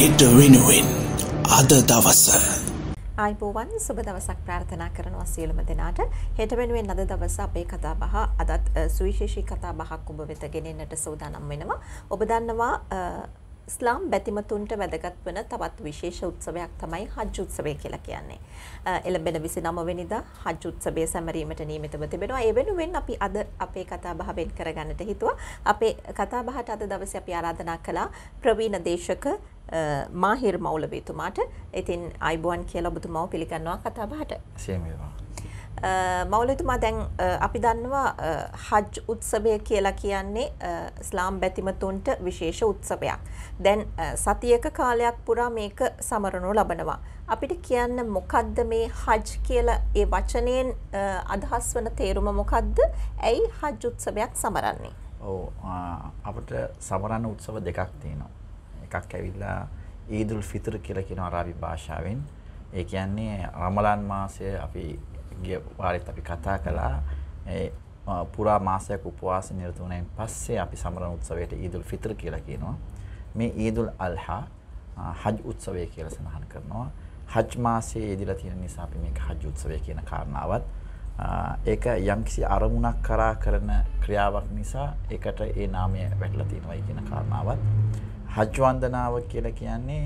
හෙට වෙනුවෙන් අද දවස. අයිබෝවන් සුබ දවසක් ප්‍රාර්ථනා කරනවා සියලුම දෙනාට හෙට වෙනුවෙන් අද දවස අපේ කතා බහ අදත් සුවිශේෂී කතා බහක් ඔබ වෙත ගෙනෙන්නට සූදානම් වෙනවා. ඔබ දන්නවා ඉස්ලාම් බැතිමතුන්ට වැදගත් වන තවත් විශේෂ උත්සවයක් තමයි හජ් උත්සවය කියලා කියන්නේ. එළඹෙන 29 වෙනිදා හජ් උත්සවය සැමරීමට නියමිතව තිබෙනවා. ඒ වෙනුවෙන් අපි අද අපේ කතා බහවෙන් කරගන්නට හිතුවා. අපේ කතා බහට අද දවසේ අපි ආරාධනා කළා ප්‍රවීණ දේශක මාහිර් මෞලවීතුමාට. ඉතින් අයිබෝන් කියලා ඔබතුමාව පිළිගන්නවා කතා බහට. සේම වේවා. මවලතුමා දැන් අපි දන්නවා හජ් උත්සවය කියලා කියන්නේ ස්ලාම් බැතිමතුන්ට විශේෂ උත්සවයක්. දැන් සතියක කාලයක් පුරා මේක සමරනු ලබනවා. අපිට කියන්න මොකද්ද මේ හජ් කියලා ඒ වචනයෙන් අදහස් වන තේරුම මොකද්ද? ඇයි හජ් උත්සවයක් සමරන්නේ? ඔව් අපිට සමරන උත්සව දෙකක් තියෙනවා. එකක් ඇවිල්ලා ඊදුල් ෆිතර කියලා කියන අරාබි භාෂාවෙන් ඒ කියන්නේ රමලාන් මාසය අපි ගිය වාරෙත් අපි කතා කළා ඒ පුරා මාසයක් උපවාස නිරත වුණයින් පස්සේ අපි සමරන උත්සවයට ඊදුල් ෆිත්‍ර කියලා කියනවා. මේ ඊදුල් අල්හා හජ් උත්සවය කියලා සඳහන් කරනවා. හජ් මාසයේ යෙදিলা තියෙන නිසා අපි මේක හජ් උත්සවය කියන කාරණාවත් ඒක යම්කිසි අරමුණක් කරා කරන ක්‍රියාවක් නිසා ඒකට ඒ නාමය වැටලා තියෙනවායි කියන කාරණාවත් හජ් වන්දනාව කියලා කියන්නේ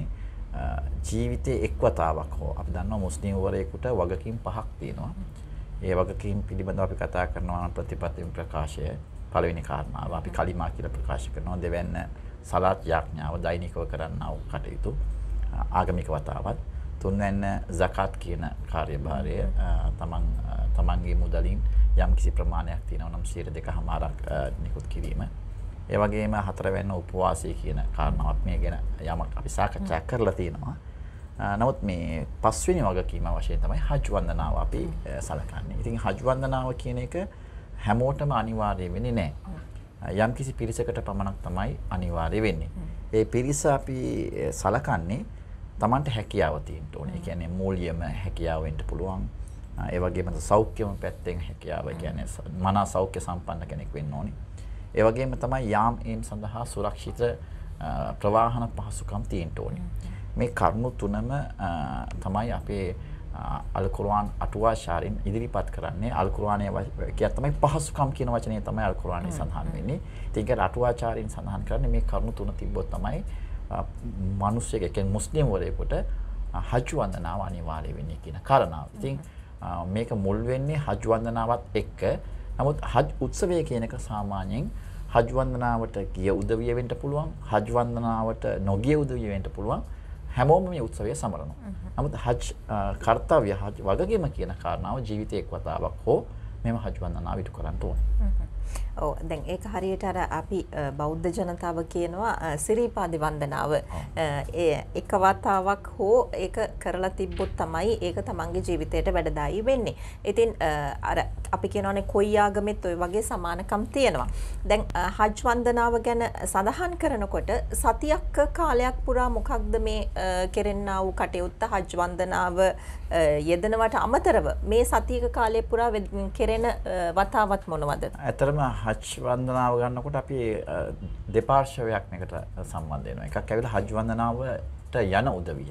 ජීවිතයේ එක්වතාවක් හෝ අපි දන්නවා මුස්ලිම්වරයෙකුට වගකීම් පහක් තියෙනවා. ඒ වගකීම් පිළිබඳව අපි කතා කරනවා ප්‍රතිපත්ති ප්‍රකාශය පළවෙනි කාරණාව. අපි කලිමා කියලා ප්‍රකාශ කරනවා දෙවැන්න සලාත් යාඥාව දෛනිකව කරන්නව කටයුතු ආගමික වතාවත් තුන්වැන්න zakat කියන කාර්යභාරය තමන් තමන්ගේ මුදලින් යම් කිසි ප්‍රමාණයක් තියෙනවා නම් 2.5ක් නිකුත් කිරීම ඒ වගේම හතරවෙන්න උපවාසය කියන කාරණාවක් මේ ගැන යමක් අපි සාකච්ඡා කරලා තිනවා. නමුත් මේ පස්වෙනි වගකීම වශයෙන් තමයි හජ් වන්දනාව අපි සලකන්නේ. ඉතින් හජ් වන්දනාව කියන එක හැමෝටම අනිවාර්ය වෙන්නේ නැහැ. යම් කිසි පිරිසකට පමණක් තමයි අනිවාර්ය වෙන්නේ. ඒ පිරිස අපි සලකන්නේ Tamanට හැකියාව තියෙන්න ඕනේ. ඒ කියන්නේ මූල්‍යම හැකියාව වෙන්න පුළුවන්. ඒ වගේම සෞඛ්‍යම පැත්තෙන් හැකියාව කියන්නේ මනස සෞඛ්‍ය සම්පන්න කෙනෙක් වෙන්න ඕනේ. ඒ වගේම තමයි යාම් ඒම් සඳහා සුරක්ෂිත ප්‍රවාහන පහසුකම් තියෙන්න ඕනේ. මේ කරුණු තුනම තමයි අපේ අල් කුර්ආන් අටුවාචාරින් ඉදිරිපත් කරන්නේ අල් කුර්ආනයේ කියත් තමයි පහසුකම් කියන වචනේ තමයි අල් කුර්ආනයේ සඳහන් වෙන්නේ. ඉතින් ඒක අටුවාචාරින් සඳහන් කරන්නේ මේ කරුණු තුන තිබ්බොත් තමයි මිනිස්සෙක් කියන්නේ මුස්ලිම් වරයෙකුට හජ් වන්දනාව අනිවාර්ය වෙන්නේ කියන කාරණාව. ඉතින් මේක මුල් වෙන්නේ හජ් වන්දනාවත් එක්ක නමුත් හජ් උත්සවය කියන එක සාමාන්‍යයෙන් හජ් වන්දනාවට ගිය උදවිය වෙන්න පුළුවන්. හජ් වන්දනාවට නොගිය උදවිය වෙන්න පුළුවන්. හැමෝම මේ උත්සවය සමරනවා. නමුත් හජ් කාර්යය හජ් වගකීම කියන කාරණාව ජීවිතයේ එක් වතාවක් හෝ මෙම හජ් වන්දනාව ඉටු කරන්න ඕනේ. ඔව් දැන් ඒක හරියට අර අපි බෞද්ධ ජනතාව කියනවා සිරිපාදි වන්දනාව. ඒ එක වතාවක් හෝ ඒක කරලා තිබ්බොත් තමයි ඒක තමන්ගේ ජීවිතයට වැඩදායි වෙන්නේ. ඉතින් අර අපි කියනවානේ කොයි ආගමෙත් ওই වගේ සමානකම් තියෙනවා. දැන් හජ් වන්දනාව ගැන සඳහන් කරනකොට සතියක් කාලයක් පුරා මොකක්ද මේ කෙරෙන්නා වූ කටයුත්ත හජ් වන්දනාව යෙදෙනවට අමතරව මේ සතියක කාලය පුරා කෙරෙන වතාවත් මොනවද? ඇතරම හජ් වන්දනාව ගන්නකොට අපි දෙපාර්ශවයක් මේකට සම්බන්ධ වෙනවා. එකක් ඇවිල්ලා හජ් වන්දනාවට යන උදවිය.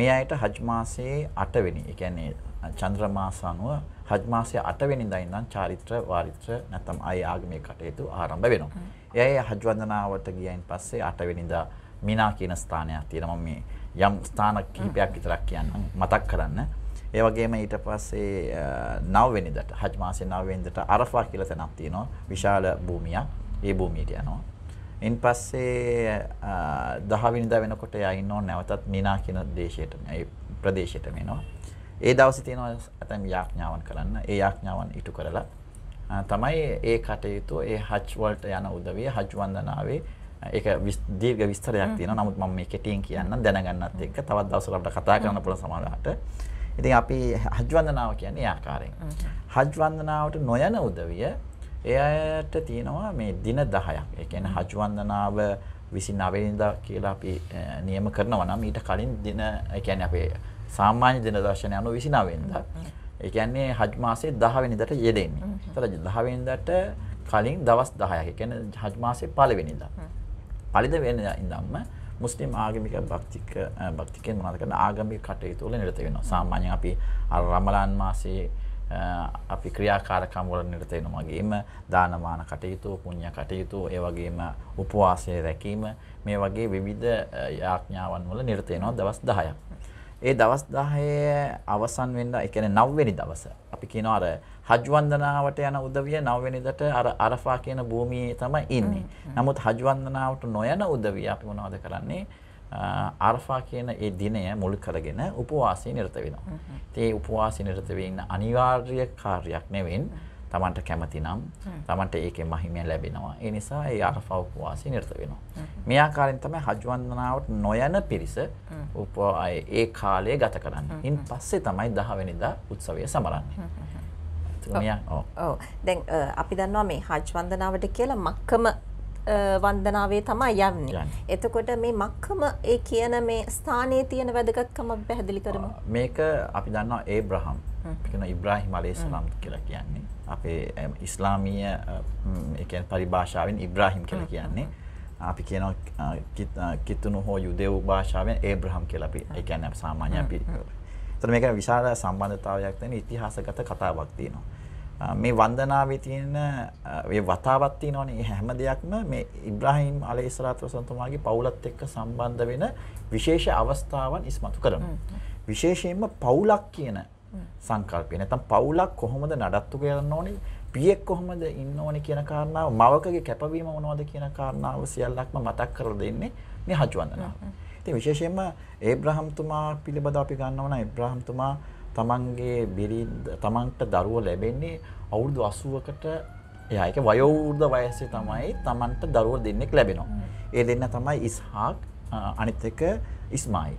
මේ අයට හජ් මාසයේ 8 වෙනි, ඒ කියන්නේ චන්ද්‍ර මාස අනුව හජ් මාසයේ 8 වෙනිදා ඉඳන් චාරිත්‍ර වාරිත්‍ර නැත්නම් ආය ආගමික කටයුතු ආරම්භ වෙනවා. එයා හජ් වන්දනාවට ගියයින් පස්සේ 8 වෙනිදා මිනා කියන ස්ථානයක් තියෙනවා. මම මේ යම් ස්ථාන කිහිපයක් විතරක් කියන්නම් මතක් කරන්න. ඒ වගේම ඊට පස්සේ 9 වෙනිදාට හජ් මාසේ 9 වෙනිදාට අරෆා කියලා තැනක් තියෙනවා. විශාල භූමියක්. ඒ භූමියට යනවා. ඉන් පස්සේ 10 වෙනිදා වෙනකොට එයා ඉන්නව නැවතත් මීනා කියන දේශයට මේ ප්‍රදේශයට මෙනවා. ඒ දවසේ තියෙනවා ඇතම් යාඥාවන් කරන්න. ඒ යාඥාවන් ඉටු කරලා තමයි ඒ කටයුතු ඒ හජ් වලට යන උදවිය හජ් වන්දනාවේ ඒක දීර්ඝ විස්තරයක් තියෙනවා. නමුත් මම මේ කෙටියෙන් කියන්න දැනගන්නත් එක්ක තවත් දවසකට කතා කරන්න පුළුවන් සමහරවිට. ඉතින් අපි හජ් වන්දනාව කියන්නේ ඒ ආකාරයෙන්. හජ් වන්දනාවට නොයන උදවිය ඒ අයට තියෙනවා මේ දින 10ක්. ඒ කියන්නේ හජ් වන්දනාව 29 වෙනිදා කියලා අපි නියම කරනවා නම් ඊට කලින් දින ඒ කියන්නේ අපේ සාමාන්‍ය දින දර්ශනය අනුව 29 වෙනිදා. ඒ කියන්නේ හජ් මාසේ 10 වෙනිදාට යෙදෙන්නේ. ඒතර 10 වෙනිදාට කලින් දවස් 10ක්. ඒ කියන්නේ හජ් මාසේ පළවෙනිදා. පළද වෙනිදා ඉඳන්ම මුස්ලිම් ආගමික භක්තික භක්තිකයන් මොනවද කරන්නේ ආගමික කටයුතු වල නිරත වෙනවා. සාමාන්‍යයෙන් අපි අර රමලාන් මාසයේ අපි ක්‍රියාකාරකම් වල නිරත වෙනවා. වගේම දානමාන කටයුතු, පුණ්‍ය කටයුතු, ඒ වගේම උපවාසයේ රැකීම මේ වගේ විවිධ යාඥාවන් වල නිරත වෙනවා දවස් 10ක්. ඒ දවස් 10 අවසන් වෙන්න, ඒ කියන්නේ 9 වෙනි දවස. අපි කියනවා අර හජ් වන්දනාවට යන උදවිය 9 වෙනිදට අර අරෆා කියන භූමියේ තමයි ඉන්නේ. නමුත් හජ් වන්දනාවට නොයන උදවිය අපි මොනවද කරන්නේ? අරෆා කියන ඒ දිනය මුල් කරගෙන උපවාසයේ නිරත වෙනවා. ඉතින් ඒ උපවාසයේ නිරත වෙන්න අනිවාර්ය කාර්යයක් නෙවෙයි. තමන්ට කැමති නම් තමන්ට ඒකෙන් මහිමය ලැබෙනවා. ඒ නිසා ඒ අරෆා උපවාසය නිරත වෙනවා. මේ ආකාරයෙන් තමයි හජ් වන්දනාවට නොයන පිරිස ඒ කාලය ගත කරන්නේ. ඉන් පස්සේ තමයි 10 වෙනිදා උත්සවය සමරන්නේ. ඔව්. දැන් අපි දන්නවා මේ හජ් වන්දනාවට කියලා මක්කම වන්දනාවේ තමයි යන්නේ. එතකොට මේ මක්කම ඒ කියන මේ ස්ථානයේ තියෙන වැදගත්කම පැහැදිලි කරමු. මේක අපි දන්නවා ඒබ්‍රහම් කියන ඉබ්‍රාහිම් අලයිහිස්සලාම් කියලා කියන්නේ. අපේ ඉස්ලාමීය ඒ කියන්නේ පරිභාෂාවෙන් ඉබ්‍රාහිම් කියලා කියන්නේ. අපි කියනවා කිතුණු හෝ යුදෙව් භාෂාවෙන් ඒබ්‍රහම් කියලා අපි ඒ කියන්නේ සාමාන්‍ය අපි. ඒතර මේක විශාල සම්බන්ධතාවයක් තියෙන ඉතිහාසගත කතාවක් තියෙනවා. මේ වන්දනාවේ තියෙන ඒ වතාවක් තියෙනවනේ හැම දෙයක්ම මේ ඉබ්‍රාහීම් අලයිහිස්සලාතු වසන්තුමාගේ පවුලත් එක්ක සම්බන්ධ වෙන විශේෂ අවස්ථාවන් ඉස්මතු කරනවා. විශේෂයෙන්ම පවුලක් කියන සංකල්පය. නැත්නම් පවුලක් කොහොමද නඩත්තු කරන්න ඕනේ? පියෙක් කොහොමද ඉන්න ඕනේ කියන කාරණාව, මවකගේ කැපවීම මොනවද කියන කාරණාව සියල්ලක්ම මතක් කරලා දෙන්නේ මේ හජ් වන්දනාව. ඉතින් විශේෂයෙන්ම ඒබ්‍රහම්තුමා පිළිබඳව අපි ගන්නවා නම් ඒබ්‍රහම්තුමා තමන්ගේ බිරි තමන්ට දරුව ලැබෙන්නේ අවුරුදු අසුවකට යක වයෝවෘද වයසේ තමයි තමන්ට දරුව දෙන්නෙක් ලැබෙනවා. ඒ දෙන්න තමයි ඉස්හාක් අනිත්තක ඉස්මයි.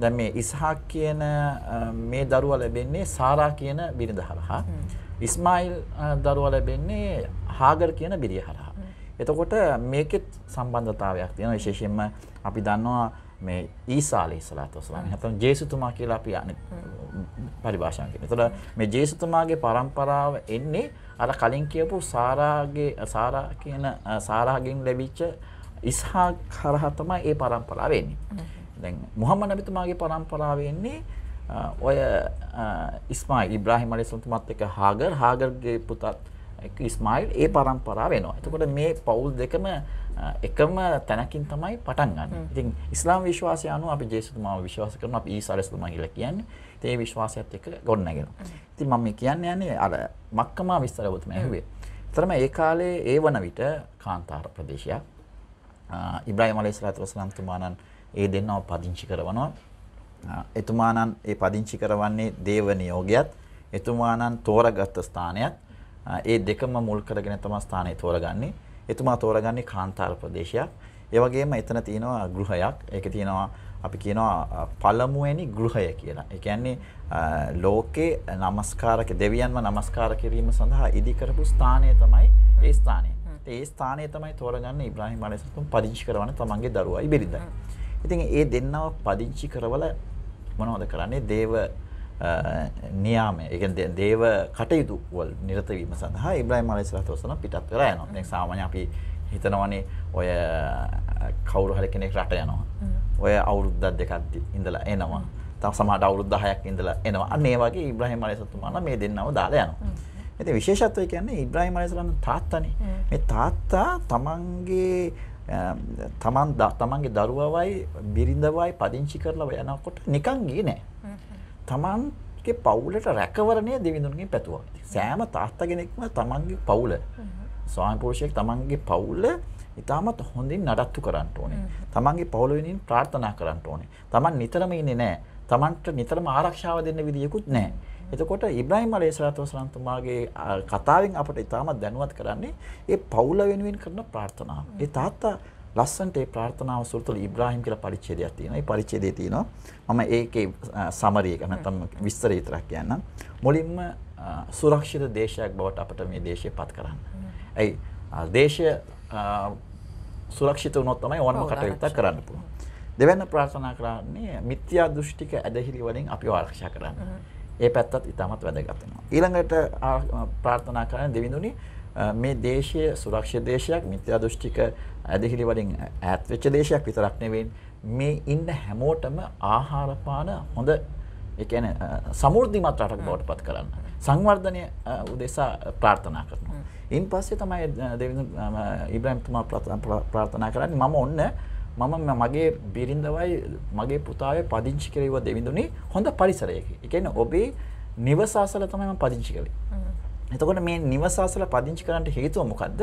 දැ මේ ඉස්හාක් කියන මේ දරුව ලැබෙන්නේ සාරා කියන බිරිඳ හරහා. ඉස්මයිල් දරුව ලැබෙන්නේ හාගර් කියන බිරිය හරහා. එතකොට මේකෙත් සම්බන්ධතාවයක් තියෙන විශේෂයෙන්ම අපි දන්නවා මේ ඊසාලේ සලාතු වසලාම නැත්නම් ජේසුතුමා කියලා අපි පරිභාෂාවෙන් කියනවා. එතකොට මේ ජේසුතුමාගේ પરම්පරාව එන්නේ අර කලින් කියපු සාරාගේ සාරා කියන සාරාගෙන් ලැබිච්ච ඉස්හාක් හරහා තමයි ඒ પરම්පරාව එන්නේ. දැන් මුහම්මද් නබිතුමාගේ પરම්පරාව එන්නේ ඔය ඉස්මායිල් ඉබ්‍රාහිම් අලයිහිස් සලාම් තුමත් එක්ක හාගර් හාගර්ගේ පුතත් ඉස්මයිල් ඒ පරම්පරාව වෙනවා. එතකොට මේ පවුල් දෙකම එකම තැනකින් තමයි පටන් ගන්න. ඉතින් ඉස්ලාම් විශ්වාසය අනුව අපි ජේසුතුමාව විශ්වාස කරනවා අපි ඊසාරස්තුමා කියලා කියන්නේ. ඉතින් ඒ විශ්වාසයත් එක්ක ගොඩනැගෙනවා. ඉතින් මම කියන්නේ යන්නේ අර මක්කමා විස්තර ඔබතුමා ඇහුවේ. තරම ඒ කාලේ ඒ වන විට කාන්තාර ප්‍රදේශයක් ඉබ්‍රාහිම අලයිහිස්ලාතු වසලාම් තුමාණන් ඒ දෙන්නව පදිංචි කරවනවා. එතුමාණන් ඒ පදිංචි කරවන්නේ දේව නියෝගයත් එතුමාණන් තෝරගත් ස්ථානයත් ඒ දෙකම මුල් කරගෙන තමයි ස්ථානය තෝරගන්නේ. එතුමා තෝරගන්නේ කාන්තාර ප්‍රදේශයක්. ඒ වගේම එතන තියෙනවා ගෘහයක්. ඒකේ තියෙනවා අපි කියනවා පළමුවෙනි ගෘහය කියලා. ඒ කියන්නේ ලෝකේ নমස්කාරක දෙවියන්ව নমස්කාර කිරීම සඳහා ඉදි කරපු ස්ථානය තමයි ඒ ස්ථානය. ඒ ස්ථානය තමයි තෝරගන්නේ ඉබ්‍රාහිම් අලයිහිස්සලාම් පදිංචි කරවන තමන්ගේ දරුවා ඉබිරිදයි. ඉතින් ඒ දෙන්නව පදිංචි කරවල මොනවද කරන්නේ? දේව නියාමය එක දේව කටයුතු වල් නිරතවීම සඳහා ඉබ්‍රයිම් අලයිස්ලාතු වසලම් පිටත් කරලා යනවා. දැන් සාමාන්‍ය අපි හිතනවනේ ඔය කවුරු හරි කෙනෙක් රට යනවා. ඔය අවුරුද්දක් දෙකක් ඉඳලා එනවා. තව සමහරට අවුරුදු 10ක් ඉඳලා එනවා. අන්න ඒ වගේ ඉබ්‍රාහිම් අලයිස්ලාතුමාලා මේ දෙන්නව දාලා යනවා. ඉතින් විශේෂත්වය කියන්නේ ඉබ්‍රාහිම් අලයිස්ලාම තාත්තානේ. මේ තාත්තා තමන්ගේ තමන් තමන්ගේ දරුවවයි බිරිඳවයි පදිංචි කරලා යනකොට නිකන් ගියේ නෑ. තමන්ගේ පවුලට රැකවරණය දෙවිඳුන්ගේ පැතුවා. සෑම තාත්තගෙනෙක්ම තමන්ගේ පවුල ස්වාමිපෝෂයෙක් තමන්ගේ පවුල්ල ඉතාමත් හොඳින් නඩත්තු කරන්න ඕනේ. තමන්ගේ පවුල වෙනින් ප්‍රාර්ථනා කරන්න ඕනේ. තමන් නිතරම ඉන්නේ නැහැ. තමන්ට නිතරම ආරක්ෂාව දෙන්න විදියකුත් නැහැ. එතකොට ඉබ්‍රාහිම් අලයිහිස්ලාතු වසලාම්තුමාගේ කතාවෙන් අපට ඉතාමත් දැනුවත් කරන්නේ ඒ පවුල වෙනුවෙන් කරන ප්‍රාර්ථනාව. ඒ තාත්තා ලස්සන්ට ඒ ප්‍රාර්ථනාව සූර තුළ ඉබ්‍රාහිම් කියලා පරිච්ඡේදයක් තියෙනවා. ඒ පරිච්ඡේදයේ තියෙනවා මම ඒකේ සමරි එක නැත්නම් විස්තර විතරක් කියන්නම්. මුලින්ම සුරක්ෂිත දේශයක් බවට අපිට මේ දේශය පත් කරන්න. ඇයි දේශය සුරක්ෂිත වුණොත් තමයි ඕනම කටයුත්තක් කරන්න පුළුවන්. දෙවැන්න ප්‍රාර්ථනා කරන්නේ මිත්‍යා දෘෂ්ටික ඇදහිලි වලින් අපිව ආරක්ෂා කරන්න. ඒ පැත්තත් ඉතාමත් වැදගත් වෙනවා. ඊළඟට ප්‍රාර්ථනා කරන දෙවිඳුනි මේ දේශය සුරක්ෂිත දේශයක් මිත්‍යා දෘෂ්ටික ඇදහිලි වලින් ඈත් වෙච්ච දේශයක් විතරක් නෙවෙයි මේ ඉන්න හැමෝටම ආහාර පාන හොඳ ඒ කියන්නේ සමෘද්ධිමත් රටක් බවට පත් කරන්න. සංවර්ධනය උදෙසා ප්‍රාර්ථනා කරනවා. ඉන් පස්සේ තමයි දෙවිඳු ඉබ්‍රාහිම්තුමා ප්‍රාර්ථනා කරන්නේ මම ඔන්න මම මගේ බිරිඳවයි මගේ පුතාව පදිංචි කරව දෙවිඳුනේ හොඳ පරිසරයකි එකන්න ඔබේ නිවසාසල තමයිම පදිංචි කළේ එතකොට මේ නිවසාසල පදිංචි කරන්නට හේතුව මොකක්ද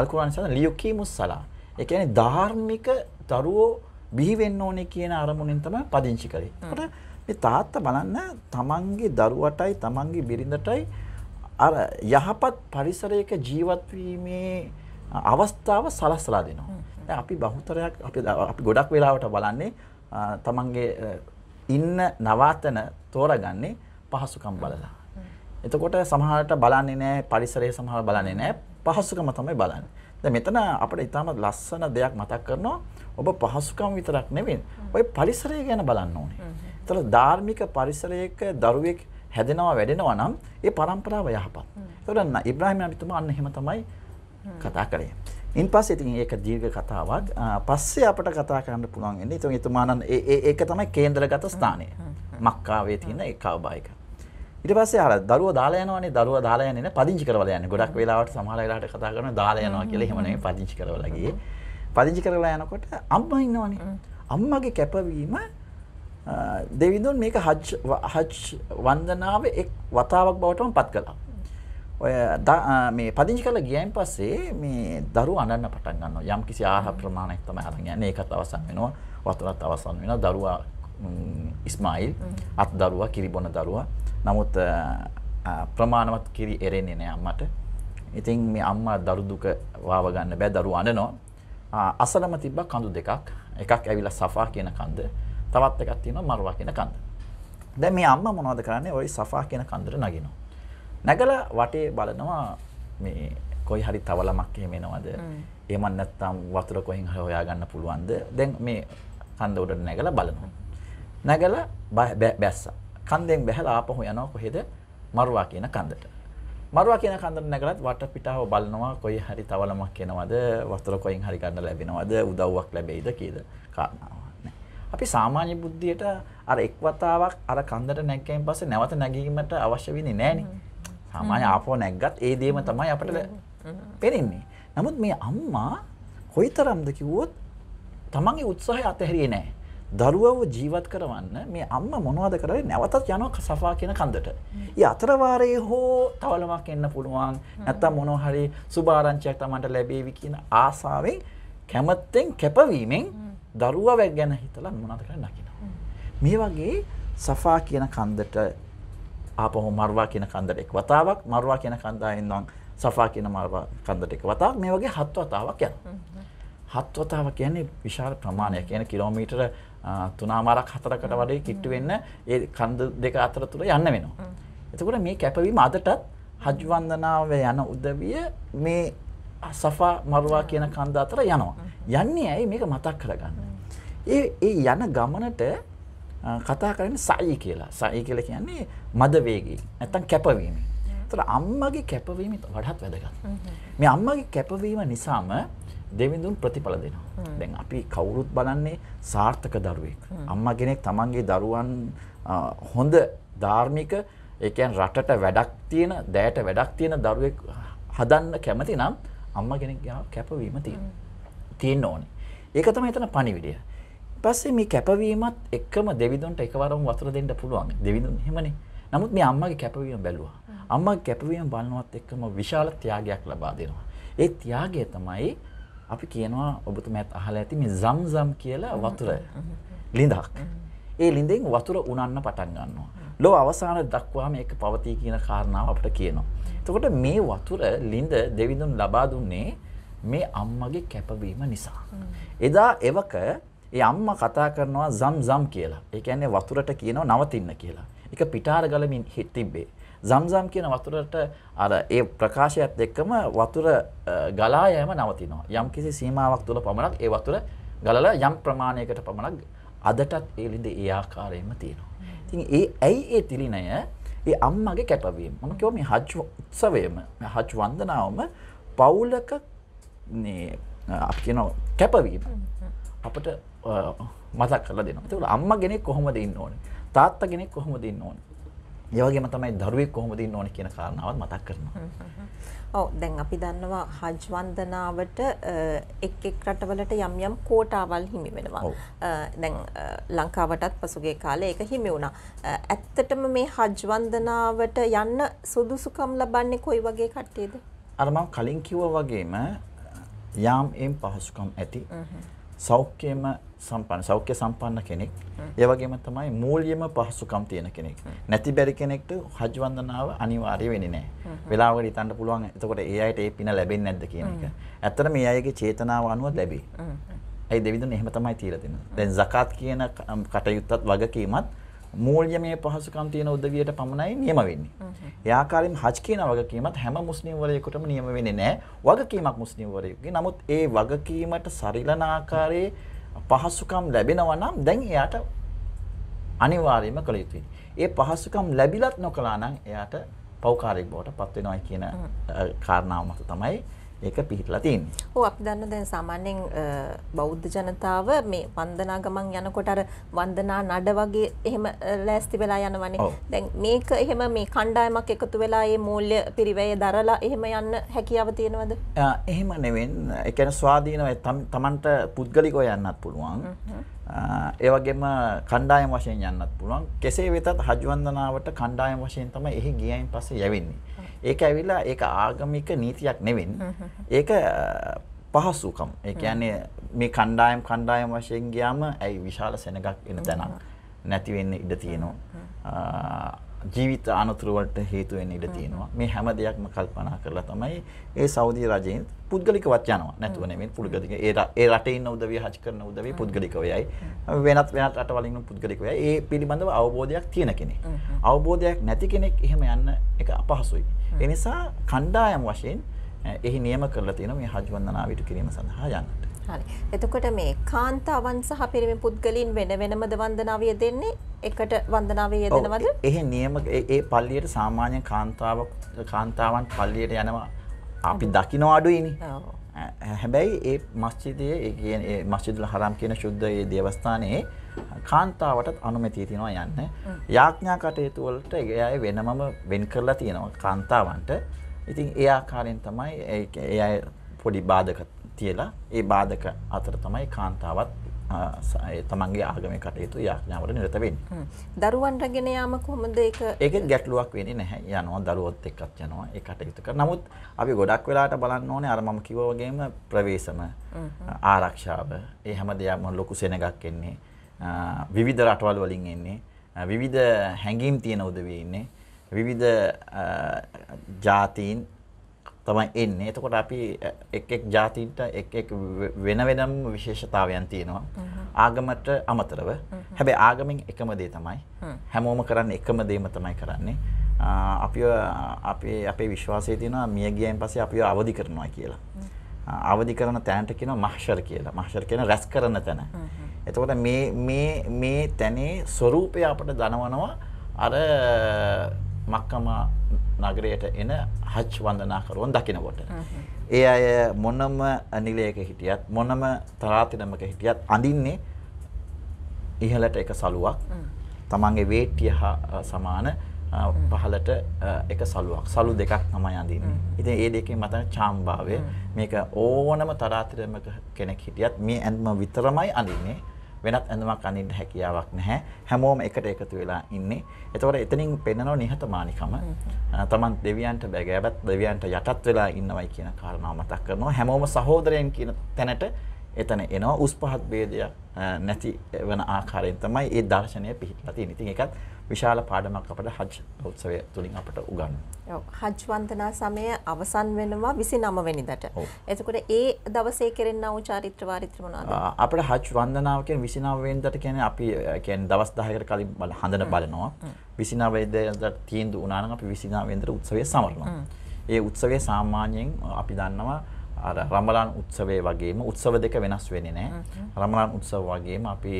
අල්කුරන්සන ලියුකී මුස් සලා එකන ධාර්මික දරුවෝ බිහිවෙන්න ඕනේ කියන අරමුණින් තම පදිංචි කරේ ට මේ තාත්ත බලන්න තමන්ගේ දරුවටයි තමන්ගේ බිරිඳටයි අර යහපත් පරිසරයක ජීවත්වීමේ අවස්ථාව සලස්සලා දෙනවා. අපි බහුතරයක් අපි ගොඩක් වෙලාවට බලන්නේ තමන්ගේ ඉන්න නවාතන තෝරගන්නේ පහසුකම් බලලා. එතකොට සමහරට බලන්නේ නෑ පරිසරය සමහර බලන්නේ නෑ පහසුකම තමයි බලන්නේ. දැන් මෙතන අපිට ඊටම ලස්සන දෙයක් මතක් කරනවා ඔබ පහසුකම් විතරක් නෙවෙයි ඔය පරිසරය ගැන බලන්න ඕනේ. ඒතර ධාර්මික පරිසරයක දරුවෙක් හැදෙනවා වැඩෙනවා නම් ඒ પરම්පරාව යහපත්. ඒතකොට ඉබ්‍රාහිම් නබිතුමා අන්න එහෙම තමයි කතා කරේ. ඉන් පස්සේ ඉතින් ඒක දීර්ඝ කතාවක්. පස්සේ අපට කතා කරන්න පුළුවන් වෙන්නේ. ඉතින් එතුමාණන් ඒක තමයි කේන්දරගත ස්ථානය. මක්කාවේ තියෙන ඒ කවබායක. ඊට පස්සේ අර දරුවා දාලා යනවනේ දරුවා දාලා යන්නේ නැහැ පදිංචි කරවලා යන්නේ. ගොඩක් වෙලාවට සමහර වෙලාවට කතා කරනවා දාලා යනවා කියලා එහෙම නෙමෙයි පදිංචි කරවලා ගියේ. පදිංචි කරවලා යනකොට අම්මා ඉන්නවනේ. අම්මගේ කැපවීම දෙවිඳුන් මේක හජ් හජ් වන්දනාවේ එක් වතාවක් බවටම පත් කළා. ඔය මේ පදිංචි කරලා ගියයින් පස්සේ මේ දරුවෝ අඬන්න පටන් ගන්නවා. යම් කිසි ආහාර ප්‍රමාණයක් තමයි අරන් යන්නේ. ඒකත් අවසන් වෙනවා. වතුරත් අවසන් වෙනවා. දරුවා ඉස්මායිල් අත් දරුවා කිරිබොන දරුවා. නමුත් ප්‍රමාණවත් කිරි එරෙන්නේ නැහැ අම්මට. ඉතින් මේ අම්මා දරු දුක වාව ගන්න බෑ දරුවා අඬනවා. අසලම තිබ්බ කඳු දෙකක්. එකක් ඇවිල්ලා සෆා කියන කන්ද. තවත් එකක් තියෙනවා මරුවා කියන කන්ද. දැන් මේ අම්මා මොනවද කරන්නේ? ওই සෆා කියන කන්දට නගිනවා. නැගලා වටේ බලනවා මේ කොයි හරි තවලමක් එහෙම එනවද? එහෙම නැත්නම් වතුර කොහෙන් හරි හොයාගන්න පුළුවන්ද? දැන් මේ කන්ද උඩට නැගලා බලනවා. නැගලා බැස්සා. කන්දෙන් බැහැලා ආපහු යනවා කොහෙද? මරුවා කියන කන්දට. මරුවා කියන කන්දට නැගලත් වට පිටාව බලනවා කොයි හරි තවලමක් එනවද? වතුර කොහෙන් හරි ගන්න ලැබෙනවද? උදව්වක් ලැබෙයිද කියලා කාරණාව. අපි සාමාන්‍ය බුද්ධියට අර එක්වතාවක් අර කන්දට නැග්ගයින් පස්සේ නැවත නැගීමට අවශ්‍ය වෙන්නේ නැහනේ. තමයි ආපෝ නැග්ගත් ඒ දේම තමයි අපට පෙනෙන්නේ. නමුත් මේ අම්මා කොයිතරම්ද කිව්වොත් තමන්ගේ උත්සාහය අතහැරියේ නැහැ. දරුවව ජීවත් කරවන්න මේ අම්මා මොනවද කරන්නේ නැවතත් යනවා සෆා කියන කන්දට. ඒ අතර වාරයේ හෝ තවලමක් එන්න පුළුවන්. නැත්තම් මොනවා හරි සුභාරංචියක් Tamanට ලැබේවි කියන ආසාවෙන් කැමැත්තෙන් කැපවීමෙන් දරුවා ගැන හිතලා මොනවද කරන්න නකිනවා. මේ වගේ සෆා කියන කන්දට ආපහු මර්වා කියන කන්දට එක් වතාවක් මර්වා කියන කන්දායෙන් නම් සෆා කියන මර්වා කන්දට එක් වතාවක් මේ වගේ හත් වතාවක් යනවා. හත් වතාවක් කියන්නේ විශාල ප්‍රමාණයක්. කියන්නේ කිලෝමීටර 3මාරක් 4කට වඩා කිට්ටු වෙන්න ඒ කන්ද දෙක අතර තුර යන්න වෙනවා. එතකොට මේ කැපවීම අදටත් හජ් වන්දනාව යන උදවිය මේ සෆා මර්වා කියන කන්ද අතර යනවා. යන්නේ ඇයි මේක මතක් කරගන්න. ඒ ඒ යන ගමනට කතා කරන සයි කියලා සයි කියල කියන්නේ මද වේගී ඇතන් කැපවීම. තර අම්මගේ කැපවීම වඩත් වැදගත්. මේ අම්මගේ කැපවීම නිසාම දෙවිඳුන් ප්‍රතිඵල දෙනවා. දැන් අපි කවුරුත් බලන්නේ සාර්ථක දරුවෙක්. අම්මා කෙනෙක් තමන්ගේ දරුවන් හොඳ ධාර්මික ඒ කියන්නේ රටට වැඩක් තියෙන, දෑට වැඩක් තියෙන දරුවෙක් හදන්න කැමති නම් අම්මා කෙනෙක් කැපවීම තියෙනවා. තියෙන්න ඕනේ. ඒක තමයි එතන පණිවිඩය. පස්සේ මේ කැපවීමත් එක්කම දෙවිදුන්ට එකවරම වතුර දෙන්න පුළුවන් දෙවිඳුන් එහෙමනේ නමුත් මේ අම්මගේ කැපවීම බැලුවා අම්මා කැපවීම බලනවත් එක්කම විශාල ත්‍යාගයක් ලබා දෙනවා ඒ ත්‍යාගය තමයි අපි කියනවා ඔබතුමත් අහලා ඇති මේ සම්සම් කියලා වතුර ලිඳක් ඒ ලිඳෙන් වතුර උනන්න පටන් ගන්නවා. ලෝ අවසාන දක්වා මේක පවතී කියන කාරණාව අපිට කියනවා. එතකොට මේ වතුර ලිඳ දෙවිඳුන් ලබා දුන්නේ මේ අම්මගේ කැපවීම නිසා. එදා එවක ඒ අම්මා කතා කරනවා zam zam කියලා. ඒ කියන්නේ වතුරට කියනවා නවතින්න කියලා. ඒක පිටාර ගලමින් තිබ්බේ. zam zam කියන වතුරට අර ඒ ප්‍රකාශයත් එක්කම වතුර ගලා යෑම නවතිනවා. යම්කිසි සීමාවක් තුළ පමණක් ඒ වතුර ගලලා යම් ප්‍රමාණයකට පමණක් අදටත් ඒ ළිඳ ඒ ආකාරයෙන්ම තියෙනවා. ඉතින් ඒ ඇයි ඒ තිලිනය ඒ අම්මගේ කැටවීම. මම කිව්වා මේ හජ් උත්සවයේම හජ් වන්දනාවම පෞලක මේ අපි කියනවා කැපවීම. අපට මතක් කරලා දෙනවා. ඒතකොට අම්මා කෙනෙක් කොහොමද ඉන්න ඕනේ? තාත්තා කෙනෙක් කොහොමද ඉන්න ඕනේ? ඒ වගේම තමයි දරුවෙක් කොහොමද ඉන්න ඕනේ කියන කාරණාවත් මතක් කරනවා. ඔව් දැන් අපි දන්නවා හජ් වන්දනාවට එක් එක් රටවලට යම් යම් කෝටාවල් හිමි වෙනවා. දැන් ලංකාවටත් පසුගිය කාලේ ඒක හිමි වුණා. ඇත්තටම මේ හජ් වන්දනාවට යන්න සුදුසුකම් ලබන්නේ කොයි වගේ කට්ටියද? අර මම කලින් කිව්වා වගේම යාම් එම් පහසුකම් ඇති සෞඛ්‍යම සම්පන්න සෞඛ්‍ය සම්පන්න කෙනෙක් ඒ වගේම තමයි මූල්‍යම පහසුකම් තියෙන කෙනෙක් නැති බැරි කෙනෙක්ට හජ් වන්දනාව අනිවාර්ය වෙන්නේ නැහැ වෙලාවකට හිතන්න පුළුවන් එතකොට ඒ අයට ඒ පින ලැබෙන්නේ නැද්ද කියන එක ඇත්තට මේ අයගේ චේතනාව අනුව ලැබේ ඒ දෙවිඳුන් එහෙම තමයි තියලා දෙනවා දැන් zakat කියන කටයුත්තත් වගකීමත් මූල්‍යමය පහසුකම් තියෙන උදවියට පමණයි නියම වෙන්නේ. ඒ ආකාරයෙන් හජ් කියන වගකීමත් හැම මුස්ලිම්වරයෙකුටම නියම වෙන්නේ නැහැ. වගකීමක් මුස්ලිම්වරයෙකුගේ. නමුත් ඒ වගකීමට සරිලන ආකාරයේ පහසුකම් ලැබෙනවා නම් දැන් එයාට අනිවාර්යයෙන්ම කළ යුතුයි. ඒ පහසුකම් ලැබිලත් නොකළා නම් එයාට පෞකාරයක් බවට පත් වෙනවායි කියන කාරණාව මත තමයි ඒක පිහිටලා තියෙන්නේ. ඔව් අපි දන්න දැන් සාමාන්‍යයෙන් බෞද්ධ ජනතාව මේ වන්දනා ගමන් යනකොට අර වන්දනා නඩ වගේ එහෙම ලෑස්ති වෙලා යනවනේ. දැන් මේක එහෙම මේ කණ්ඩායමක් එකතු වෙලා මේ මූල්‍ය පිරිවැය දරලා එහෙම යන්න හැකියාව තියෙනවද? එහෙම නෙවෙයි. ඒ කියන්නේ ස්වාධීනව තමන්ට පුද්ගලිකව යන්නත් පුළුවන්. ඒ වගේම කණ්ඩායම් වශයෙන් යන්නත් පුළුවන්. කෙසේ වෙතත් හජ් වන්දනාවට කණ්ඩායම් වශයෙන් තමයි එහි ගියයින් පස්සේ යවෙන්නේ. ඒක ඇවිල්ලා ඒක ආගමික නීතියක් නෙවෙයි. ඒක පහසුකම්. ඒ කියන්නේ මේ කණ්ඩායම් කණ්ඩායම් වශයෙන් ගියාම ඇයි විශාල සෙනගක් එන තැනක් නැති වෙන්න ඉඩ තියෙනවා. ජීවිත අනතුරු වලට හේතු වෙන්න ඉඩ තියෙනවා. මේ හැම දෙයක්ම කල්පනා කරලා තමයි ඒ සෞදි රජයෙන් පුද්ගලිකවත් යනවා. නැතුව නෙමෙයි පුද්ගලික ඒ ඒ රටේ ඉන්න උදවිය හජ් කරන උදවිය පුද්ගලිකව යයි. වෙනත් වෙනත් රටවල ඉන්න පුද්ගලිකව යයි. ඒ පිළිබඳව අවබෝධයක් තියෙන කෙනෙක්. අවබෝධයක් නැති කෙනෙක් එහෙම යන්න එක අපහසුයි. ඒ නිසා කණ්ඩායම් වශයෙන් එහි නියම කරලා තියෙනවා මේ හජ් වන්දනාව ඉටු කිරීම සඳහා යන්න. හරි. එතකොට මේ කාන්තාවන් සහ පිරිමි පුද්ගලයන් වෙන වෙනමද වන්දනාව යෙදෙන්නේ? එකට වන්දනාව යෙදෙනවද? එහෙ නියම ඒ පල්ලියට සාමාන්‍ය කාන්තාවක් කාන්තාවන් පල්ලියට යනවා අපි දකින්න අඩුයිනේ. හැබැයි ඒ මස්ජිදයේ ඒ කියන්නේ මස්ජිදුල් හරම් කියන සුද්ධ ඒ දේවස්ථානයේ කාන්තාවටත් අනුමැතිය තියෙනවා යන්න. යාඥා කටයුතු වලට එයාය වෙනමම වෙන් කරලා තියෙනවා කාන්තාවන්ට. ඉතින් ඒ ආකාරයෙන් තමයි ඒ අය පොඩි බාධක තියලා ඒ බාධක අතර තමයි කාන්තාවත් තමන්ගේ ආගමේ කටයුතු යාඥාවට නිරත වෙන්නේ. දරුවන්ට ගෙන යාම කොහොමද ඒක? ඒක ගැටලුවක් වෙන්නේ නැහැ. යනවා දරුවොත් එක්කත් යනවා ඒ කටයුතු කරනවා. නමුත් අපි ගොඩක් වෙලාට බලන්න ඕනේ අර මම කිව්වා වගේම ප්‍රවේශම ආරක්ෂාව ඒ හැම දෙයක්ම ලොකු සෙනගක් එන්නේ. විවිධ රටවල් වලින් එන්නේ. විවිධ හැඟීම් තියෙන උදවිය ඉන්නේ. විවිධ ජාතීන් තමයි එන්නේ. එතකොට අපි එක් එක් જાතින්ට එක් එක් වෙන වෙනම විශේෂතාවයන් තියෙනවා. ආගමට අමතරව. හැබැයි ආගමෙන් එකම දේ තමයි හැමෝම කරන්නේ එකම දේම තමයි කරන්නේ. අපි අපේ අපේ විශ්වාසය තියෙනවා මිය ගියයින් පස්සේ අපිව අවදි කරනවා කියලා. අවදි කරන තැනට කියනවා මහෂර් කියලා. මහෂර් කියන රැස් කරන තැන. එතකොට මේ මේ මේ තැනේ ස්වરૂපය අපිට දනවනවා අර මක්කම නගරයට එන හජ් වන්දනාකරුවන් දකිනකොට. ඒ අය මොනම නිලයක හිටියත් මොනම තරාතිනමක හිටියත් අඳින්නේ ඉහලට එක සලුවක් තමන්ගේ වේට්ටිය හා සමාන පහලට එක සලුවක් සලු දෙකක් තමයි අඳින්නේ. ඉතින් ඒ දෙකේ මතන චාම්භාවය මේක ඕනම තරාතිරමක කෙනෙක් හිටියත් මේ ඇඳම විතරමයි අඳින්නේ. වෙනත් ඇඳුමක් අඳින්න හැකියාවක් නැහැ. හැමෝම එකට එකතු වෙලා ඉන්නේ. එතකොට එතනින් පෙන්නන නිහතමානිකම තමන් දෙවියන්ට බැගෑවත් දෙවියන්ට යටත් වෙලා ඉන්නවයි කියන කාරණාව මතක් කරනවා. හැමෝම සහෝදරයන් කියන තැනට එතන එනවා උස් පහත් ભેදයක් නැති වෙන ආකාරයෙන් තමයි ඒ දර්ශනය පිහිටලා තියෙන්නේ. ඉතින් ඒකත් විශාල පාඩමක් අපට හජ් උත්සවය තුලින් අපට උගන්වනවා. ඔව් හජ් වන්දනා සමය අවසන් වෙනවා 29 වෙනිදාට. එතකොට ඒ දවසේ කෙරෙනා වූ චාරිත්‍ර වාරිත්‍ර මොනවාද? අපේ හජ් වන්දනාව කියන්නේ 29 වෙනිදාට කියන්නේ අපි කියන්නේ දවස් 10කට කලින් බල හඳන බලනවා. 29 වෙනිදාට තීන්දුව වුණා නම් අපි 29 වෙනිදාට උත්සවය සමරනවා. ඒ උත්සවය සාමාන්‍යයෙන් අපි දන්නවා අර රමලාන් උත්සවය වගේම උත්සව දෙක වෙනස් වෙන්නේ නැහැ. රමලාන් උත්සව වගේම අපි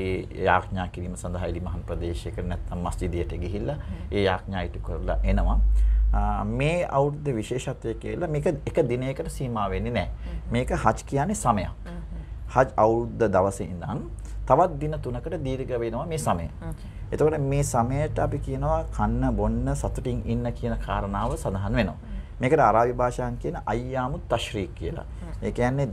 යාඥා කිරීම සඳහා ඉලිමහන් ප්‍රදේශයකට නැත්නම් මස්ජිදයට ගිහිල්ලා ඒ යාඥා ඉටු කරලා එනවා. මේ අවුරුද්ද විශේෂත්වය කියලා මේක එක දිනයකට සීමා වෙන්නේ නැහැ. මේක හජ් කියන්නේ සමයක්. හජ් අවුරුද්ද දවසේ ඉඳන් තවත් දින තුනකට දීර්ඝ වෙනවා මේ සමය. එතකොට මේ සමයට අපි කියනවා කන්න බොන්න සතුටින් ඉන්න කියන කාරණාව සඳහන් වෙනවා. මේකට අරාබි භාෂාවෙන් කියන අයියාමුත් තශ්රීක් කියලා. ඒ කියන්නේ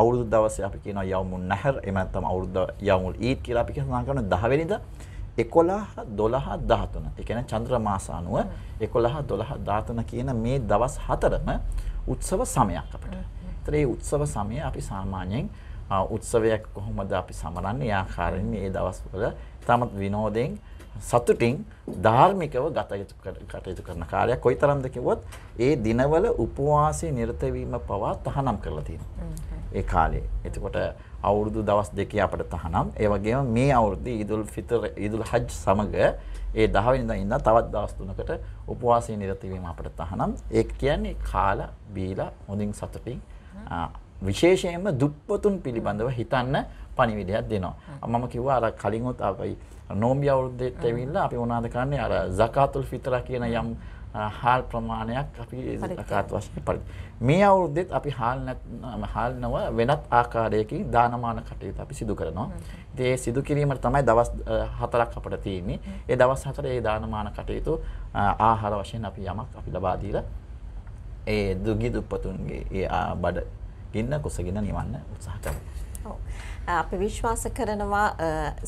අවුරුදු දවසේ අපි කියනවා යවුමුන් නහර් එහෙම නැත්නම් අවුරුද්ද යවුමුල් ඊද් කියලා අපි සඳහන් කරන 10 වෙනිදා 11 12 13. ඒ කියන්නේ චంద్ర මාස අනුව 11 12 13 කියන මේ දවස් හතරම උත්සව සමයක් අපිට. ඒතර මේ උත්සව සමය අපි සාමාන්‍යයෙන් උත්සවයක් කොහොමද අපි සමරන්නේ? ඒ ආකාරයෙන් මේ දවස්වල තමත් විනෝදෙන් සතුටින් ධාර්මිකව කටයුතු කරන කාර්යයක් කොයි තරම්ද කිව්වොත් ඒ දිනවල උපවාසයේ නිරත වීම පවා තහනම් කරලා තියෙනවා. ඒ කාලේ. එතකොට අවුරුදු දවස් දෙකේ අපිට තහනම්. ඒ වගේම මේ අවුරුද්දේ ඊදුල් ෆිතර ඊදුල් හජ් සමග ඒ 10 වෙනිදා ඉඳන් තවත් දවස් තුනකට උපවාසයේ නිරත වීම අපිට තහනම්. ඒ කියන්නේ කාලා බීලා හොඳින් සතුටින් විශේෂයෙන්ම දුප්පතුන් පිළිබඳව හිතන්න පණිවිඩයක් දෙනවා. මම කිව්වා අර කලින් උත් අපි නෝම්බිය අවුරුද්දේට ඇවිල්ලා අපි මොනවාද කරන්නේ අර zakatul fitra කියන යම් හාල් ප්‍රමාණයක් අපි zakaat වශයෙන් පරිදි මේ අවුරුද්දෙත් අපි හාල් හාල් නව වෙනත් ආකාරයකින් දානමාන කටයුතු අපි සිදු කරනවා. ඉතින් ඒ සිදු කිරීමට තමයි දවස් හතරක් අපිට තියෙන්නේ. ඒ දවස් හතරේ ඒ දානමාන කටයුතු ආහාර වශයෙන් අපි යමක් අපි ලබා දීලා ඒ දුගී දුප්පතුන්ගේ ඒ බඩ ගින්න කුසගින්න නිවන්න උත්සාහ කරනවා. ඔව්. අපි විශ්වාස කරනවා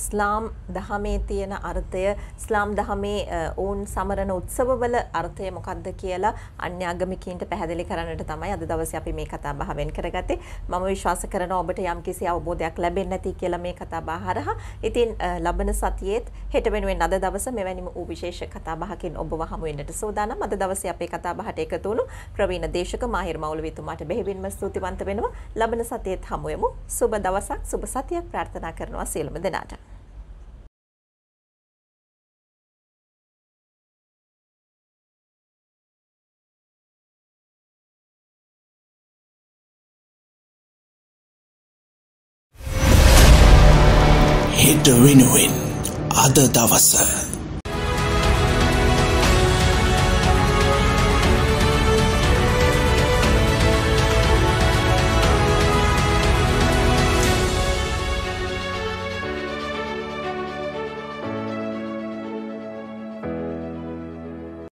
ස්ලාම් දහමේ තියෙන අර්ථය ස්ලාම් දහමේ ඔවුන් සමරන උත්සවවල අර්ථය මොකක්ද කියලා අන්‍යාගමිකයින්ට පැහැදිලි කරන්නට තමයි අද දවසේ අපි මේ කතා බහවෙන් කරගත්තේ. මම විශ්වාස කරනවා ඔබට යම්කිසි අවබෝධයක් ලැබෙන්නේ නැති කියලා මේ කතා බහ හරහා. ඉතින් ලබන සතියේත් හෙට වෙනුවෙන් අද දවස මෙවැනිම වූ විශේෂ කතා බහකින් ඔබව හමු වෙන්නට සූදානම්. අද දවසේ අපේ කතා බහට එකතු වුණු ප්‍රවීණ දේශක මාහිර් මවුලවිතුමාට බෙහෙවින්ම ස්තුතිවන්ත වෙනවා. ලබන සතියේත් හමු වෙමු. සුබ දවසක් සුබ සතියක් ප්‍රාර්ථනා කරනවා සියලුම දෙනාට. හෙට වෙනුවෙන් අද දවස